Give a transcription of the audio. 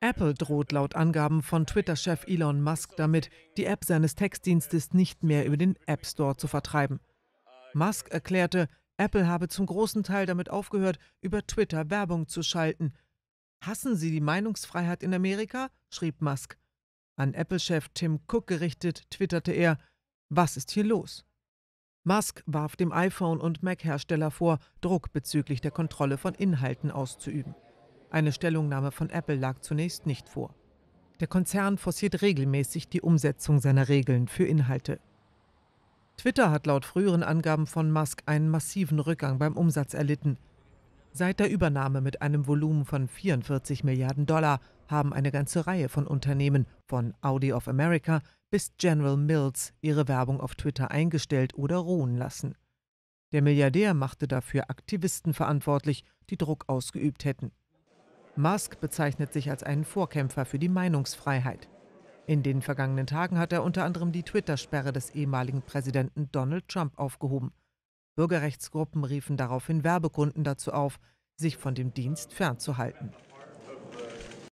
Apple droht laut Angaben von Twitter-Chef Elon Musk damit, die App seines Textdienstes nicht mehr über den App Store zu vertreiben. Musk erklärte, Apple habe zum großen Teil damit aufgehört, über Twitter Werbung zu schalten. Hassen Sie die Meinungsfreiheit in Amerika? schrieb Musk. An Apple-Chef Tim Cook gerichtet, twitterte er, was ist hier los? Musk warf dem iPhone- und Mac-Hersteller vor, Druck bezüglich der Kontrolle von Inhalten auszuüben. Eine Stellungnahme von Apple lag zunächst nicht vor. Der Konzern forciert regelmäßig die Umsetzung seiner Regeln für Inhalte. Twitter hat laut früheren Angaben von Musk einen massiven Rückgang beim Umsatz erlitten. Seit der Übernahme mit einem Volumen von 44 Milliarden Dollar haben eine ganze Reihe von Unternehmen, von Audi of America bis General Mills, ihre Werbung auf Twitter eingestellt oder ruhen lassen. Der Milliardär machte dafür Aktivisten verantwortlich, die Druck ausgeübt hätten. Musk bezeichnet sich als einen Vorkämpfer für die Meinungsfreiheit. In den vergangenen Tagen hat er unter anderem die Twitter-Sperre des ehemaligen Präsidenten Donald Trump aufgehoben. Bürgerrechtsgruppen riefen daraufhin Werbekunden dazu auf, sich von dem Dienst fernzuhalten.